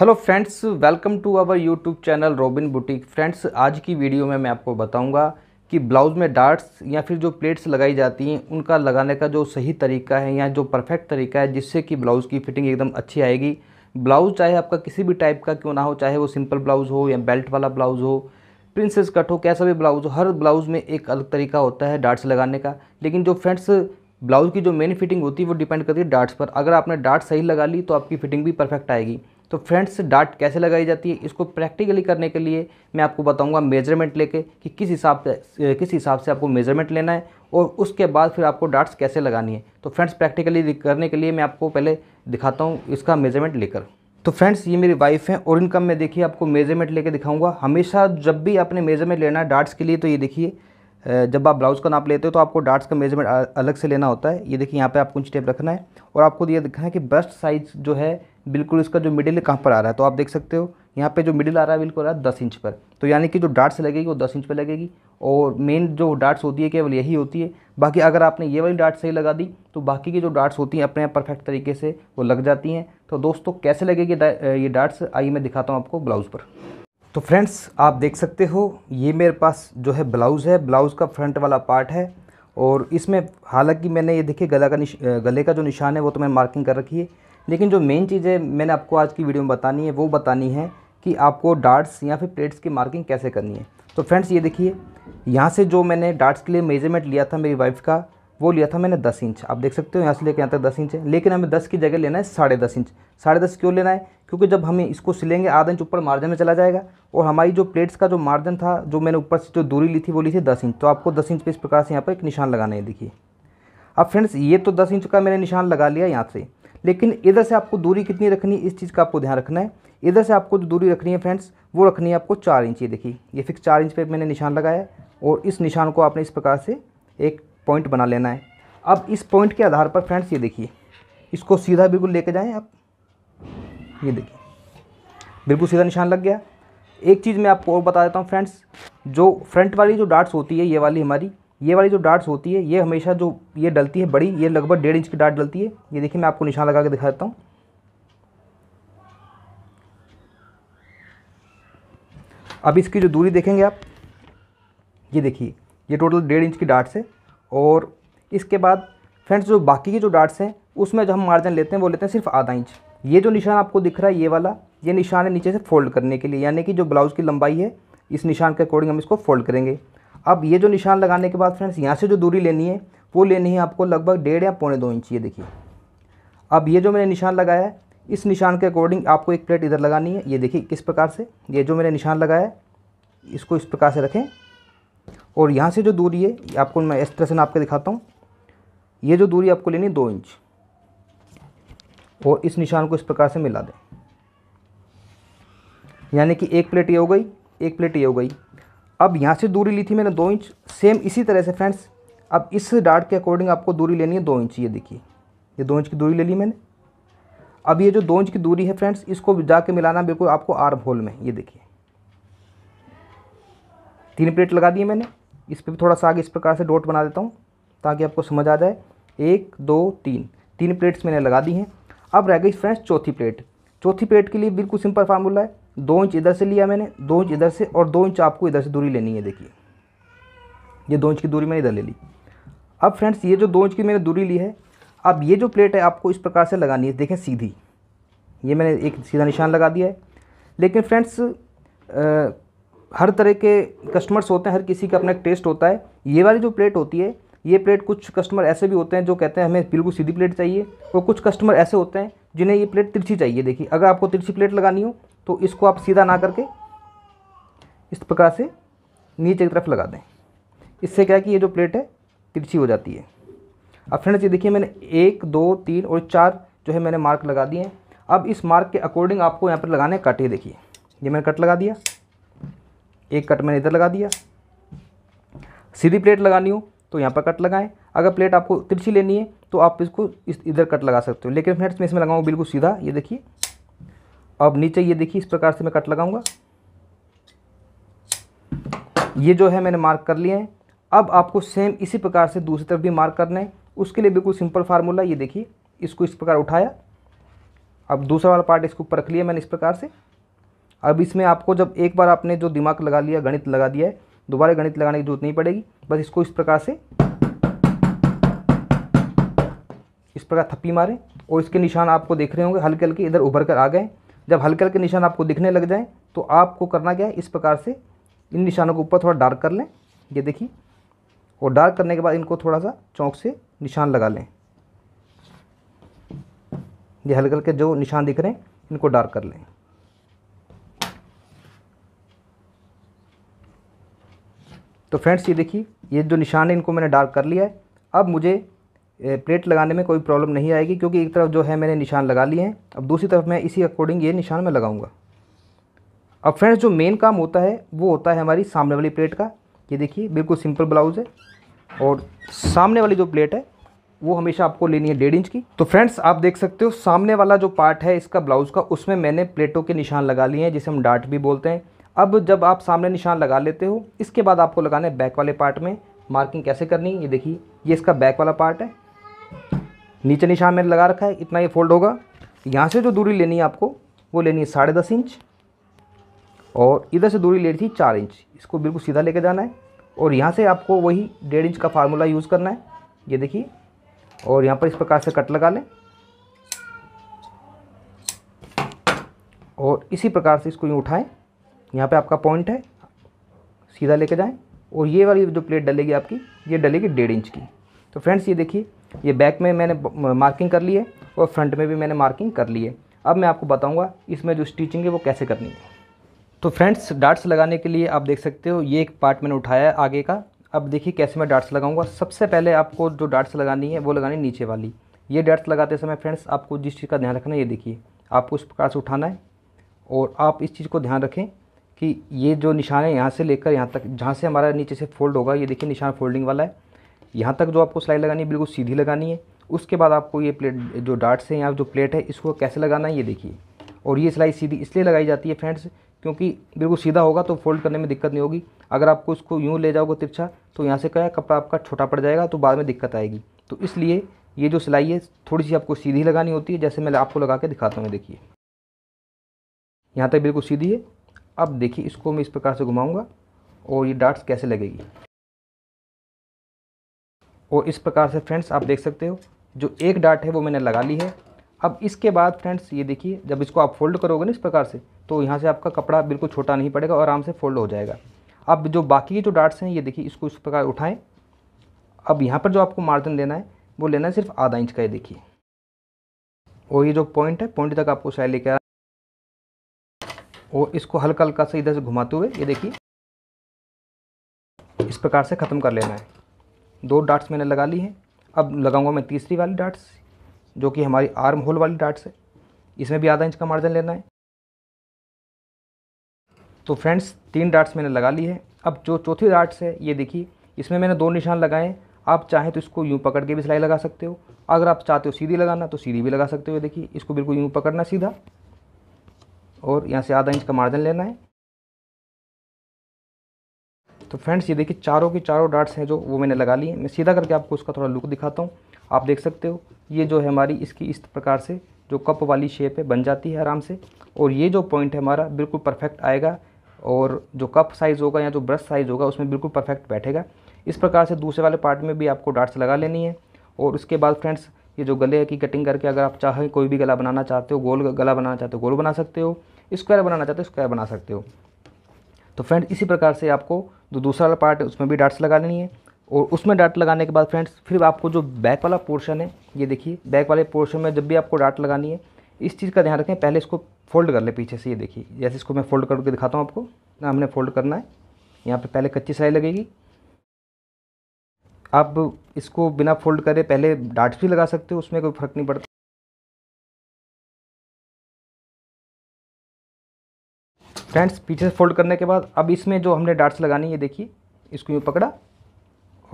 hello friends welcome to our YouTube channel Robin boutique friends आज की video में मैं आपको बताऊंगा कि ब्लाउज़ में डार्ट्स या फिर जो प्लेट्स लगाई जाती हैं उनका लगाने का जो सही तरीका है या जो परफेक्ट तरीका है जिससे कि ब्लाउज़ की फिटिंग एकदम अच्छी आएगी ब्लाउज़ चाहे आपका किसी भी टाइप का क्यों ना हो चाहे वो सिंपल ब्लाउज़ हो या बेल्ट वाला ब्लाउज़ हो प्रिंसेस कट हो कैसा भी ब्लाउज़ हो हर ब्लाउज़ में एक अलग तरीका होता है डार्ट्स लगाने का लेकिन जो फ्रेंड्स ब्लाउज़ की जो मेन फिटिंग होती है वो डिपेंड करती है डार्ट्स पर अगर आपने डार्ट सही लगा ली तो आपकी फिटिंग भी परफेक्ट आएगी तो फ्रेंड्स डाट कैसे लगाई जाती है इसको प्रैक्टिकली करने के लिए मैं आपको बताऊंगा मेजरमेंट लेके कि किस हिसाब से किस हिसाब से आपको मेजरमेंट लेना है और उसके बाद फिर आपको डाट्स कैसे लगानी है तो फ्रेंड्स प्रैक्टिकली करने के लिए मैं आपको पहले दिखाता हूँ इसका मेजरमेंट लेकर तो फ्रेंड्स ये मेरी वाइफ हैं और इनकम मैं देखिए आपको मेजरमेंट लेके दिखाऊंगा हमेशा जब भी आपने मेजरमेंट लेना है डाट्स के लिए तो ये देखिए जब आप ब्लाउज़ का नाप लेते हो तो आपको डार्ट्स का मेजरमेंट अलग से लेना होता है ये देखिए यहाँ पे आपको स्टेप रखना है और आपको ये देखना है कि ब्रस्ट साइज जो है बिल्कुल इसका जो मिडिल कहाँ पर आ रहा है तो आप देख सकते हो यहाँ पे जो मिडिल आ रहा है बिल्कुल आ रहा है दस इंच पर तो यानी कि जो डार्ट्स लगेगी वो दस इंच पर लगेगी और मेन जो डार्ट्स होती है केवल यही होती है बाकी अगर आपने ये वाली डार्ट सही लगा दी तो बाकी की जो डार्ट्स होती हैं अपने आप परफेक्ट तरीके से वो लग जाती हैं तो दोस्तों कैसे लगेगी ये डार्ट्स आइए मैं दिखाता हूँ आपको ब्लाउज़ पर तो फ्रेंड्स आप देख सकते हो ये मेरे पास जो है ब्लाउज़ है ब्लाउज़ का फ्रंट वाला पार्ट है और इसमें हालांकि मैंने ये देखिए गला का गले का जो निशान है वो तो मैंने मार्किंग कर रखी है लेकिन जो मेन चीज़ है मैंने आपको आज की वीडियो में बतानी है वो बतानी है कि आपको डार्ट्स या फिर प्लेट्स की मार्किंग कैसे करनी है तो फ्रेंड्स ये देखिए यहाँ से जो मैंने डार्ट्स के लिए मेजरमेंट लिया था मेरी वाइफ का वो लिया था मैंने दस इंच आप देख सकते हो यहाँ से लेकर यहाँ तक दस इंच है लेकिन हमें दस की जगह लेना है साढ़े दस इंच साढ़े दस क्यों लेना है क्योंकि जब हम इसको सिलेंगे आधा इंच ऊपर मार्जिन में चला जाएगा और हमारी जो प्लेट्स का जो मार्जिन था जो मैंने ऊपर से जो दूरी ली थी वो ली थी दस इंच तो आपको दस इंच पे इस प्रकार से यहाँ पर एक निशान लगाना है देखिए अब फ्रेंड्स ये तो दस इंच का मैंने निशान लगा लिया यहाँ से लेकिन इधर से आपको दूरी कितनी रखनी इस चीज़ का आपको ध्यान रखना है इधर से आपको जो दूरी रखनी है फ्रेंड्स वो रखनी है आपको चार इंच ये देखिए ये फिक्स चार इंच पे मैंने निशान लगाया और इस निशान को आपने इस प्रकार से एक पॉइंट बना लेना है अब इस पॉइंट के आधार पर फ्रेंड्स ये देखिए इसको सीधा बिल्कुल लेके जाएँ आप ये देखिए बिल्कुल सीधा निशान लग गया एक चीज़ मैं आपको और बता देता हूँ फ्रेंड्स जो फ्रंट वाली जो डार्ट्स होती है ये वाली हमारी ये वाली जो डार्ट्स होती है ये हमेशा जो ये डलती है बड़ी ये लगभग डेढ़ इंच की डार्ट डलती है ये देखिए मैं आपको निशान लगा के दिखा देता हूँ अब इसकी जो दूरी देखेंगे आप ये देखिए ये टोटल डेढ़ इंच की डार्ट्स है और इसके बाद फ्रेंड्स जो बाकी की जो डार्ट्स हैं उसमें जो हम मार्जिन लेते हैं वो लेते हैं सिर्फ आधा इंच ये जो निशान आपको दिख रहा है ये वाला ये निशान है नीचे से फोल्ड करने के लिए यानी कि जो ब्लाउज़ की लंबाई है इस निशान के अकॉर्डिंग हम इसको फोल्ड करेंगे अब ये जो निशान लगाने के बाद फ्रेंड्स यहाँ से जो दूरी लेनी है वो लेनी है आपको लगभग डेढ़ या पौने दो इंच ये देखिए अब ये जो मैंने निशान लगाया है इस निशान के अकॉर्डिंग आपको एक प्लेट इधर लगानी है ये देखिए किस प्रकार से ये जो मैंने निशान लगाया है इसको इस प्रकार से रखें और यहाँ से जो दूरी है आपको मैं इस तरह से नाप के दिखाता हूँ ये जो दूरी आपको लेनी है दो इंच और इस निशान को इस प्रकार से मिला दें यानी कि एक प्लेट ये हो गई एक प्लेट ये हो गई अब यहाँ से दूरी ली थी मैंने दो इंच सेम इसी तरह से फ्रेंड्स अब इस डार्ट के अकॉर्डिंग आपको दूरी लेनी है दो इंच ये देखिए ये दो इंच की दूरी ले ली मैंने अब ये जो दो इंच की दूरी है फ्रेंड्स इसको जाके मिलाना बिल्कुल आपको आर्म होल में ये देखिए तीन प्लेट लगा दिए मैंने इस पर थोड़ा सा आगे इस प्रकार से डॉट बना देता हूँ ताकि आपको समझ आ जाए एक दो तीन तीन प्लेट्स मैंने लगा दी हैं अब रह गई फ्रेंड्स चौथी प्लेट चौथी प्लेट के लिए बिल्कुल सिंपल फार्मूला है दो इंच इधर से लिया मैंने दो इंच इधर से और दो इंच आपको इधर से दूरी लेनी है देखिए ये दो इंच की दूरी मैंने इधर ले ली अब फ्रेंड्स ये जो दो इंच की मैंने दूरी ली है अब ये जो प्लेट है आपको इस प्रकार से लगानी है देखें सीधी ये मैंने एक सीधा निशान लगा दिया है लेकिन फ्रेंड्स हर तरह के कस्टमर्स होते हैं हर किसी का अपना एक टेस्ट होता है ये वाली जो प्लेट होती है ये प्लेट कुछ कस्टमर ऐसे भी होते हैं जो कहते हैं हमें बिल्कुल सीधी प्लेट चाहिए और कुछ कस्टमर ऐसे होते हैं जिन्हें ये प्लेट तिरछी चाहिए देखिए अगर आपको तिरछी प्लेट लगानी हो तो इसको आप सीधा ना करके इस प्रकार से नीचे की तरफ लगा दें इससे क्या है कि ये जो प्लेट है तिरछी हो जाती है अब फ्रेंड्स ये देखिए मैंने एक दो तीन और चार जो है मैंने मार्क लगा दिए हैं अब इस मार्क के अकॉर्डिंग आपको यहाँ पर लगाने कट ये देखिए ये मैंने कट लगा दिया एक कट मैंने इधर लगा दिया सीधी प्लेट लगानी हो तो यहाँ पर कट लगाएं अगर प्लेट आपको तिरछी लेनी है तो आप इसको इस इधर कट लगा सकते हो लेकिन फ्रेंड्स मैं इसमें लगाऊंगा बिल्कुल सीधा ये देखिए अब नीचे ये देखिए इस प्रकार से मैं कट लगाऊंगा ये जो है मैंने मार्क कर लिए हैं अब आपको सेम इसी प्रकार से दूसरी तरफ भी मार्क करना है उसके लिए बिल्कुल सिंपल फार्मूला ये देखिए इसको इस प्रकार उठाया अब दूसरा वाला पार्ट इसको ऊपर रख लिया मैंने इस प्रकार से अब इसमें आपको जब एक बार आपने जो दिमाग लगा लिया गणित लगा दिया है दोबारा गणित लगाने की जरूरत नहीं पड़ेगी बस इसको इस प्रकार से इस प्रकार थप्पी मारें और इसके निशान आपको देख रहे होंगे हल्के हल्के इधर उभर कर आ गए जब हल्के हल्के निशान आपको दिखने लग जाएँ तो आपको करना क्या है इस प्रकार से इन निशानों के ऊपर थोड़ा डार्क कर लें ये देखिए और डार्क करने के बाद इनको थोड़ा सा चौंक से निशान लगा लें ये हल्के हल्के जो निशान दिख रहे हैं इनको डार्क कर लें तो फ्रेंड्स ये देखिए ये जो निशान है इनको मैंने डार्क कर लिया है अब मुझे प्लेट लगाने में कोई प्रॉब्लम नहीं आएगी क्योंकि एक तरफ जो है मैंने निशान लगा लिए हैं अब दूसरी तरफ मैं इसी अकॉर्डिंग ये निशान मैं लगाऊंगा अब फ्रेंड्स जो मेन काम होता है वो होता है हमारी सामने वाली प्लेट का ये देखिए बिल्कुल सिंपल ब्लाउज़ है और सामने वाली जो प्लेट है वो हमेशा आपको लेनी है डेढ़ इंच की तो फ्रेंड्स आप देख सकते हो सामने वाला जो पार्ट है इसका ब्लाउज़ का उसमें मैंने प्लेटों के निशान लगा लिए हैं जिसे हम डाट भी बोलते हैं अब जब आप सामने निशान लगा लेते हो इसके बाद आपको लगाना है बैक वाले पार्ट में मार्किंग कैसे करनी है ये देखिए ये इसका बैक वाला पार्ट है नीचे निशान मैंने लगा रखा है इतना ये फोल्ड होगा यहाँ से जो दूरी लेनी है आपको वो लेनी है साढ़े दस इंच और इधर से दूरी ले रही थी चार इंच इसको बिल्कुल सीधा लेके जाना है और यहाँ से आपको वही डेढ़ इंच का फार्मूला यूज़ करना है ये देखिए और यहाँ पर इस प्रकार से कट लगा लें और इसी प्रकार से इसको यूँ उठाएँ यहाँ पे आपका पॉइंट है सीधा लेके जाएं और ये वाली जो प्लेट डलेगी आपकी ये डलेगी डेढ़ इंच की तो फ्रेंड्स ये देखिए ये बैक में मैंने मार्किंग कर ली है और फ्रंट में भी मैंने मार्किंग कर ली है अब मैं आपको बताऊँगा इसमें जो स्टिचिंग है वो कैसे करनी है तो फ्रेंड्स डार्ट्स लगाने के लिए आप देख सकते हो ये एक पार्ट मैंने उठाया है आगे का अब देखिए कैसे मैं डार्ट्स लगाऊंगा सबसे पहले आपको जो डार्ट्स लगानी है वो लगानी नीचे वाली ये डार्ट्स लगाते समय फ्रेंड्स आपको जिस चीज़ का ध्यान रखना है ये देखिए आपको इस प्रकार से उठाना है और आप इस चीज़ को ध्यान रखें कि ये जो निशान है यहाँ से लेकर यहाँ तक जहाँ से हमारा नीचे से फोल्ड होगा ये देखिए निशान फोल्डिंग वाला है यहाँ तक जो आपको सिलाई लगानी है बिल्कुल सीधी लगानी है उसके बाद आपको ये प्लेट जो डार्ट्स हैं यहाँ जो प्लेट है इसको कैसे लगाना है ये देखिए और ये सिलाई सीधी इसलिए लगाई जाती है फ्रेंड्स क्योंकि बिल्कुल सीधा होगा तो फोल्ड करने में दिक्कत नहीं होगी अगर आपको इसको यूँ ले जाओगे तिरछा तो यहाँ से क्या कपड़ा आपका छोटा पड़ जाएगा तो बाद में दिक्कत आएगी तो इसलिए ये जो सिलाई है थोड़ी सी आपको सीधी लगानी होती है जैसे मैं आपको लगा के दिखाता हूँ देखिए यहाँ तक बिल्कुल सीधी है अब देखिए इसको मैं इस प्रकार से घुमाऊंगा और ये डार्ट्स कैसे लगेगी और इस प्रकार से फ्रेंड्स आप देख सकते हो जो एक डार्ट है वो मैंने लगा ली है अब इसके बाद फ्रेंड्स ये देखिए जब इसको आप फोल्ड करोगे ना इस प्रकार से तो यहाँ से आपका कपड़ा बिल्कुल छोटा नहीं पड़ेगा और आराम से फोल्ड हो जाएगा अब जो बाकी के जो डार्ट्स हैं ये देखिए इसको इस प्रकार उठाएं अब यहाँ पर जो आपको मार्जिन लेना है वो लेना है सिर्फ आधा इंच का ये देखिए और ये जो पॉइंट है पॉइंट तक आपको शायद लेकर और इसको हल्का हल्का से इधर से घुमाते हुए ये देखिए इस प्रकार से ख़त्म कर लेना है दो डार्ट्स मैंने लगा ली हैं अब लगाऊंगा मैं तीसरी वाली डार्ट्स जो कि हमारी आर्म होल वाली डार्ट्स है इसमें भी आधा इंच का मार्जिन लेना है तो फ्रेंड्स तीन डार्ट्स मैंने लगा ली है अब जो चौथी डार्ट्स है ये देखिए इसमें मैंने दो निशान लगाए आप चाहें तो इसको यूँ पकड़ के भी सिलाई लगा सकते हो अगर आप चाहते हो सीधी लगाना तो सीधी भी लगा सकते हो देखिए इसको बिल्कुल यूँ पकड़ना सीधा और यहाँ से आधा इंच का मार्जिन लेना है तो फ्रेंड्स ये देखिए चारों के चारों डार्ट्स हैं जो वो मैंने लगा लिए मैं सीधा करके आपको उसका थोड़ा लुक दिखाता हूँ आप देख सकते हो ये जो है हमारी इसकी इस प्रकार से जो कप वाली शेप है बन जाती है आराम से और ये जो पॉइंट है हमारा बिल्कुल परफेक्ट आएगा और जो कप साइज़ होगा या जो ब्रश साइज़ होगा उसमें बिल्कुल परफेक्ट बैठेगा इस प्रकार से दूसरे वाले पार्ट में भी आपको डार्ट्स लगा लेनी है और उसके बाद फ्रेंड्स ये जो गले की कटिंग करके अगर आप चाहें कोई भी गला बनाना चाहते हो गोल गला बनाना चाहते हो गोल बना सकते हो स्क्वायर बनाना चाहते हो स्क्वायर बना सकते हो तो फ्रेंड्स इसी प्रकार से आपको जो दूसरा वाला पार्ट है उसमें भी डाट्स लगा लेनी है और उसमें डाट लगाने के बाद फ्रेंड्स फिर आपको जो बैक वाला पोर्शन है ये देखिए बैक वाले पोर्शन में जब भी आपको डाट लगानी है इस चीज़ का ध्यान रखें पहले इसको फोल्ड कर ले पीछे से ये देखिए जैसे इसको मैं फोल्ड करके दिखाता हूँ आपको ना हमने फोल्ड करना है यहाँ पर पहले कच्ची सिलाई लगेगी आप इसको बिना फोल्ड करे पहले डार्ट्स भी लगा सकते हो उसमें कोई फ़र्क नहीं पड़ता फ्रेंड्स पीछे से फोल्ड करने के बाद अब इसमें जो हमने डार्ट्स लगानी है देखिए इसको यूँ पकड़ा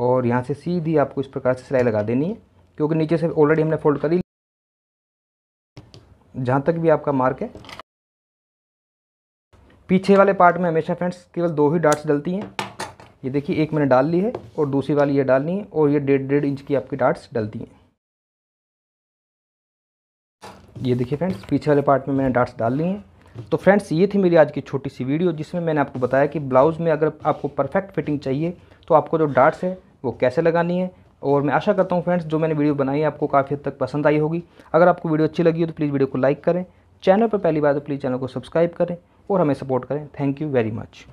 और यहाँ से सीधी आपको इस प्रकार से सिलाई लगा देनी है क्योंकि नीचे से ऑलरेडी हमने फोल्ड करी जहाँ तक भी आपका मार्क है पीछे वाले पार्ट में हमेशा फ्रेंड्स केवल दो ही डार्ट्स डलती हैं ये देखिए एक मैंने डाल ली है और दूसरी वाली ये डालनी है और ये डेढ़ डेढ़ इंच की आपकी डार्ट्स डलती हैं ये देखिए फ्रेंड्स पीछे वाले पार्ट में मैंने डार्ट्स डाल ली हैं तो फ्रेंड्स ये थी मेरी आज की छोटी सी वीडियो जिसमें मैंने आपको बताया कि ब्लाउज़ में अगर आपको परफेक्ट फिटिंग चाहिए तो आपको जो डार्ट्स है वो कैसे लगानी है और मैं आशा करता हूँ फ्रेंड्स जो मैंने वीडियो बनाई है आपको काफ़ी हद तक पसंद आई होगी अगर आपको वीडियो अच्छी लगी हो तो प्लीज़ वीडियो को लाइक करें चैनल पर पहली बार तो प्लीज़ चैनल को सब्सक्राइब करें और हमें सपोर्ट करें थैंक यू वेरी मच